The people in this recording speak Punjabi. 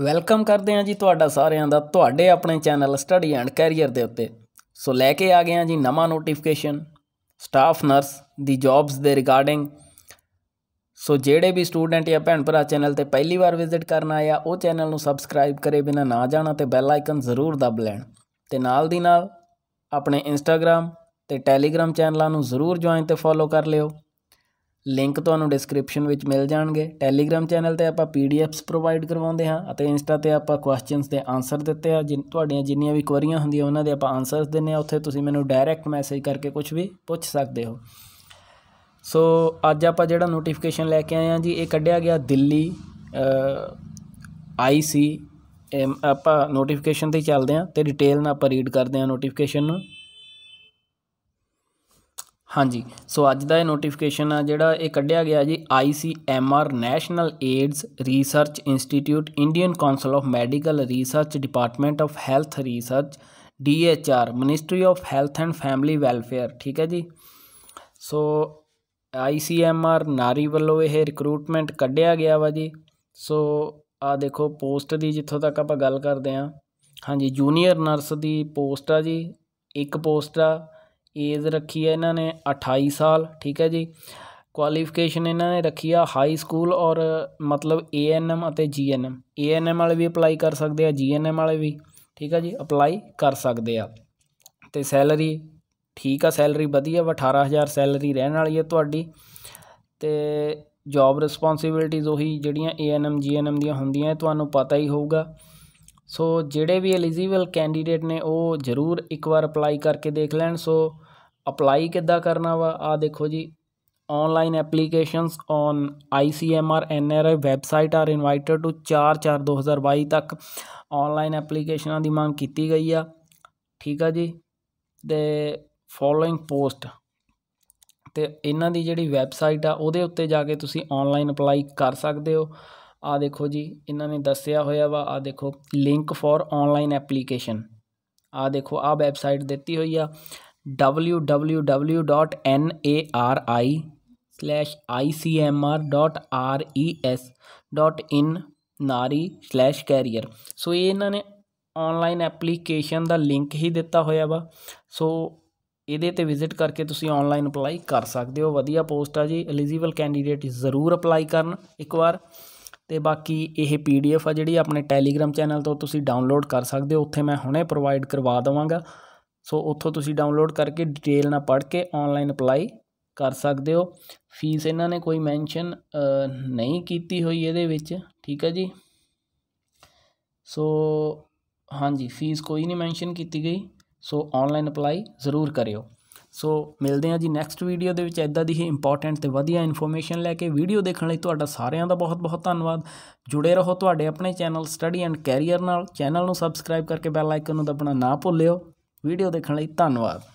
ਵੈਲਕਮ ਕਰਦੇ ਹਾਂ ਜੀ ਤੁਹਾਡਾ ਸਾਰਿਆਂ ਦਾ ਤੁਹਾਡੇ ਆਪਣੇ ਚੈਨਲ ਸਟੱਡੀ ਐਂਡ ਕੈਰੀਅਰ ਦੇ ਉੱਤੇ ਸੋ ਲੈ ਕੇ ਆ ਗਏ ਹਾਂ ਜੀ ਨਵਾਂ ਨੋਟੀਫਿਕੇਸ਼ਨ ਸਟਾਫ ਨਰਸ ਦੀ ਜੌਬਸ ਦੇ ਰਿਗਾਰਡਿੰਗ ਸੋ ਜਿਹੜੇ ਵੀ ਸਟੂਡੈਂਟ ਜਾਂ ਭੈਣ ਭਰਾ ਚੈਨਲ ਤੇ ਪਹਿਲੀ ਵਾਰ ਵਿਜ਼ਿਟ ਕਰਨ ਆਇਆ ਉਹ ਚੈਨਲ ਨੂੰ ਸਬਸਕ੍ਰਾਈਬ ਕਰੇ ਬਿਨਾ ਨਾ ਜਾਣਾ ਤੇ ਬੈਲ ਆਈਕਨ ਜ਼ਰੂਰ ਦਬ ਲੈਣ ਤੇ ਨਾਲ ਦੀ ਨਾਲ ਆਪਣੇ ਇੰਸਟਾਗ੍ਰam ਤੇ ਟੈਲੀਗ੍ਰam ਚੈਨਲਾਂ ਨੂੰ ਜ਼ਰੂਰ ਜੁਆਇਨ ਤੇ ਫੋਲੋ ਕਰ ਲਿਓ ਲਿੰਕ ਤੁਹਾਨੂੰ ਡਿਸਕ੍ਰਿਪਸ਼ਨ ਵਿੱਚ ਮਿਲ ਜਾਣਗੇ ਟੈਲੀਗ੍ਰam ਚੈਨਲ ਤੇ ਆਪਾਂ ਪੀਡੀਐਫਸ ਪ੍ਰੋਵਾਈਡ ਕਰਵਾਉਂਦੇ ਹਾਂ ਅਤੇ ਇੰਸਟਾ ਤੇ ਆਪਾਂ ਕੁਐਸਚਨਸ ਦੇ ਆਨਸਰ ਦਿੱਤੇ ਆ ਜਿਨ ਤੁਹਾਡੀਆਂ ਜਿੰਨੀਆਂ ਵੀ ਕੁਐਰੀਆਂ ਹੁੰਦੀਆਂ ਉਹਨਾਂ ਦੇ ਆਪਾਂ ਆਨਸਰਸ ਦਿੰਨੇ ਆ ਉੱਥੇ ਤੁਸੀਂ ਮੈਨੂੰ ਡਾਇਰੈਕਟ ਮੈਸੇਜ ਕਰਕੇ ਕੁਝ ਵੀ ਪੁੱਛ ਸਕਦੇ ਹੋ ਸੋ ਅੱਜ ਆਪਾਂ ਜਿਹੜਾ ਨੋਟੀਫਿਕੇਸ਼ਨ ਲੈ ਕੇ ਆਏ ਆ ਜੀ ਇਹ ਕੱਢਿਆ ਗਿਆ ਦਿੱਲੀ ਆਈਸੀ ਆਪਾਂ ਨੋਟੀਫਿਕੇਸ਼ਨ ਤੇ ਚੱਲਦੇ ਆ ਤੇ ਡਿਟੇਲ ਨਾਲ ਆਪਾਂ ਰੀਡ ਕਰਦੇ ਆ ਨੋਟੀਫਿਕੇਸ਼ਨ ਨੂੰ ਹਾਂਜੀ ਸੋ ਅੱਜ ਦਾ ਇਹ ਨੋਟੀਫਿਕੇਸ਼ਨ ਆ ਜਿਹੜਾ ਇਹ ਕੱਢਿਆ ਗਿਆ ਜੀ ICMR national AIDS research institute Indian council of medical research department of health research DHR ministry of health and family welfare ਠੀਕ ਹੈ ਜੀ ਸੋ ICMR ਨਾਰੀ ਵੱਲੋਂ ਇਹ ਰਿਕਰੂਟਮੈਂਟ ਕੱਢਿਆ ਗਿਆ ਵਾ ਜੀ ਸੋ ਆ ਦੇਖੋ ਪੋਸਟ ਦੀ ਜਿੱਥੋਂ ਤੱਕ ਆਪਾਂ ਗੱਲ ਕਰਦੇ ਆ ਹਾਂਜੀ ਜੂਨੀਅਰ ਨਰਸ ਦੀ ਪੋਸਟ ਆ ਜੀ ਇੱਕ ਪੋਸਟ ਆ ਏਜ ਰੱਖੀ ਹੈ ਇਹਨਾਂ ਨੇ 28 ਸਾਲ ਠੀਕ ਹੈ ਜੀ ਕੁਆਲੀਫਿਕੇਸ਼ਨ ਇਹਨਾਂ ਨੇ ਰੱਖੀ ਆ ਹਾਈ ਸਕੂਲ ਔਰ ਮਤਲਬ ਏਐਨਐਮ ਅਤੇ ਜੀਐਨਐਮ ਏਐਨਐਮ ਵਾਲੇ ਵੀ ਅਪਲਾਈ ਕਰ ਸਕਦੇ ਆ ਜੀਐਨਐਮ ਵਾਲੇ ਵੀ ਠੀਕ ਹੈ ਜੀ ਅਪਲਾਈ ਕਰ ਸਕਦੇ ਆ ਤੇ ਸੈਲਰੀ ਠੀਕ ਆ ਸੈਲਰੀ ਵਧੀਆ 18000 ਸੈਲਰੀ ਰਹਿਣ ਵਾਲੀ ਹੈ ਤੁਹਾਡੀ ਤੇ ਜੌਬ ਰਿਸਪੌਂਸਿਬਿਲਟੀਜ਼ ਉਹੀ ਜਿਹੜੀਆਂ ਏਐਨਐਮ ਜੀਐਨਐਮ ਦੀਆਂ ਹੁੰਦੀਆਂ ਤੁਹਾਨੂੰ ਪਤਾ ਹੀ ਹੋਊਗਾ ਸੋ ਜਿਹੜੇ ਵੀ ਐਲੀਜੀਬਲ ਕੈਂਡੀਡੇਟ ਨੇ ਉਹ ਜ਼ਰੂਰ ਇੱਕ ਵਾਰ ਅਪਲਾਈ ਕਰਕੇ ਦੇਖ ਲੈਣ ਸੋ ਅਪਲਾਈ ਕਿੱਦਾਂ ਕਰਨਾ ਵਾ ਆ ਦੇਖੋ ਜੀ online applications on ICMR NRI website are invited to 4/4/2022 ਤੱਕ ਆਨਲਾਈਨ ਐਪਲੀਕੇਸ਼ਨਾਂ ਦੀ ਮੰਗ ਕੀਤੀ ਗਈ ਆ ਠੀਕ ਆ ਜੀ ਤੇ ਫੋਲੋਇੰਗ ਪੋਸਟ ਤੇ ਇਹਨਾਂ ਦੀ ਜਿਹੜੀ ਵੈਬਸਾਈਟ ਆ ਉਹਦੇ ਉੱਤੇ ਜਾ ਕੇ ਤੁਸੀਂ ਆਨਲਾਈਨ ਅਪਲਾਈ ਕਰ ਸਕਦੇ ਹੋ ਆ ਦੇਖੋ ਜੀ ਇਹਨਾਂ ਨੇ ਦੱਸਿਆ ਹੋਇਆ ਵਾ ਆ ਦੇਖੋ ਲਿੰਕ ਫॉर ਆਨਲਾਈਨ ਐਪਲੀਕੇਸ਼ਨ ਆ ਦੇਖੋ ਆ ਵੈਬਸਾਈਟ ਦਿੱਤੀ ਹੋਈ ਆ www.nari/icmr.res.in nari/carrier ਸੋ ਇਹ ਇਹਨਾਂ ਨੇ ਆਨਲਾਈਨ ਐਪਲੀਕੇਸ਼ਨ ਦਾ ਲਿੰਕ ਹੀ ਦਿੱਤਾ ਹੋਇਆ ਵਾ ਸੋ ਇਹਦੇ ਤੇ ਵਿਜ਼ਿਟ ਕਰਕੇ ਤੁਸੀਂ ਆਨਲਾਈਨ ਅਪਲਾਈ ਕਰ ਸਕਦੇ ਹੋ ਵਧੀਆ ਪੋਸਟ ਆ ਜੀ ਐਲੀਜੀਬਲ ਕੈਂਡੀਡੇਟ ਜ਼ਰੂਰ ਅਪਲਾਈ ਕਰਨ ਇੱਕ ਵਾਰ ਤੇ ਬਾਕੀ ਇਹ ਪੀਡੀਐਫ ਆ ਜਿਹੜੀ ਆਪਣੇ ਟੈਲੀਗ੍ਰਾਮ ਚੈਨਲ ਤੋਂ ਤੁਸੀਂ ਡਾਊਨਲੋਡ ਕਰ ਸਕਦੇ ਹੋ ਉੱਥੇ ਮੈਂ ਹੁਣੇ ਪ੍ਰੋਵਾਈਡ ਕਰਵਾ ਦਵਾਂਗਾ ਸੋ ਉੱਥੋਂ ਤੁਸੀਂ ਡਾਊਨਲੋਡ ਕਰਕੇ ਡਿਟੇਲ ਨਾਲ ਪੜ੍ਹ ਕੇ ਆਨਲਾਈਨ ਅਪਲਾਈ ਕਰ ਸਕਦੇ ਹੋ ਫੀਸ ਇਹਨਾਂ ਨੇ ਕੋਈ ਮੈਂਸ਼ਨ ਨਹੀਂ ਕੀਤੀ ਹੋਈ ਇਹਦੇ ਵਿੱਚ ਠੀਕ ਹੈ ਜੀ ਸੋ ਹਾਂਜੀ ਫੀਸ ਕੋਈ ਨਹੀਂ ਮੈਂਸ਼ਨ ਕੀਤੀ ਗਈ ਸੋ ਆਨਲਾਈਨ ਅਪਲਾਈ ਜ਼ਰੂਰ ਕਰਿਓ ਸੋ ਮਿਲਦੇ ਹਾਂ ਜੀ ਨੈਕਸਟ ਵੀਡੀਓ ਦੇ ਵਿੱਚ ਐਦਾਂ ਦੀ ਹੀ ਇੰਪੋਰਟੈਂਟ ਤੇ ਵਧੀਆ ਇਨਫੋਰਮੇਸ਼ਨ ਲੈ ਕੇ ਵੀਡੀਓ ਦੇਖਣ ਲਈ ਤੁਹਾਡਾ ਸਾਰਿਆਂ ਦਾ ਬਹੁਤ-ਬਹੁਤ ਧੰਨਵਾਦ ਜੁੜੇ ਰਹੋ ਤੁਹਾਡੇ ਆਪਣੇ ਚੈਨਲ ਸਟੱਡੀ ਐਂਡ ਕੈਰੀਅਰ ਨਾਲ ਚੈਨਲ ਨੂੰ ਸਬਸਕ੍ਰਾਈਬ ਕਰਕੇ ਬੈਲ ਆਈਕਨ ਨੂੰ ਦਬਣਾ ਨਾ ਭੁੱਲਿਓ ਵੀਡੀਓ ਦੇਖਣ ਲਈ ਧੰਨਵਾਦ